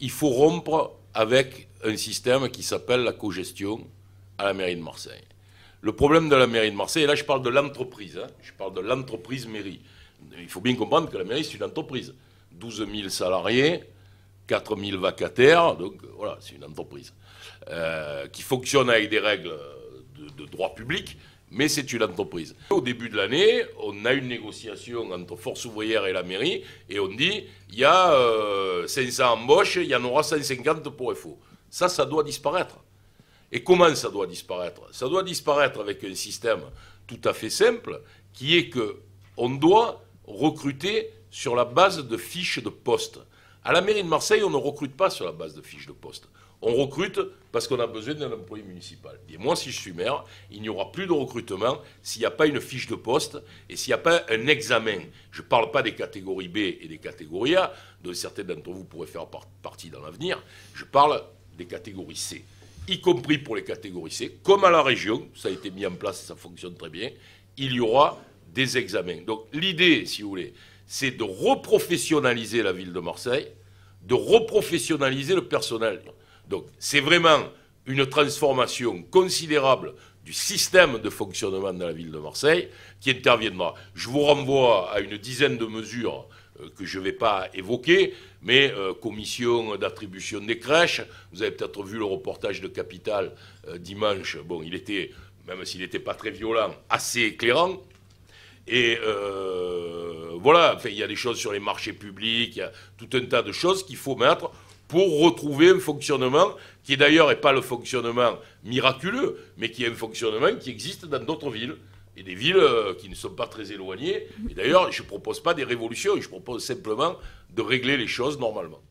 il faut rompre avec un système qui s'appelle la cogestion à la mairie de Marseille. Le problème de la mairie de Marseille, et là je parle de l'entreprise, hein, je parle de l'entreprise mairie. Il faut bien comprendre que la mairie, c'est une entreprise. 12 000 salariés, 4 000 vacataires, donc voilà, c'est une entreprise euh, qui fonctionne avec des règles de, de droit public, mais c'est une entreprise. Au début de l'année, on a une négociation entre Force ouvrière et la mairie, et on dit, il y a 500 euh, embauches, il y en aura 150 pour FO. Ça, ça doit disparaître. Et comment ça doit disparaître Ça doit disparaître avec un système tout à fait simple, qui est que on doit recruter sur la base de fiches de poste. À la mairie de Marseille, on ne recrute pas sur la base de fiches de poste. On recrute parce qu'on a besoin d'un employé municipal. Et moi, si je suis maire, il n'y aura plus de recrutement s'il n'y a pas une fiche de poste et s'il n'y a pas un examen. Je ne parle pas des catégories B et des catégories A, dont certains d'entre vous pourraient faire partie dans l'avenir. Je parle des catégories C, y compris pour les catégories C, comme à la région, ça a été mis en place et ça fonctionne très bien, il y aura des examens. Donc l'idée, si vous voulez, c'est de reprofessionnaliser la ville de Marseille, de reprofessionnaliser le personnel. Donc c'est vraiment une transformation considérable du système de fonctionnement de la ville de Marseille qui interviendra. Je vous renvoie à une dizaine de mesures euh, que je ne vais pas évoquer, mais euh, commission d'attribution des crèches, vous avez peut-être vu le reportage de Capital euh, dimanche, bon, il était, même s'il n'était pas très violent, assez éclairant. Et voilà, il y a des choses sur les marchés publics, il y a tout un tas de choses qu'il faut mettre pour retrouver un fonctionnement qui d'ailleurs n'est pas le fonctionnement miraculeux, mais qui est un fonctionnement qui existe dans d'autres villes. Et des villes euh, qui ne sont pas très éloignées. Et d'ailleurs, je ne propose pas des révolutions, je propose simplement de régler les choses normalement.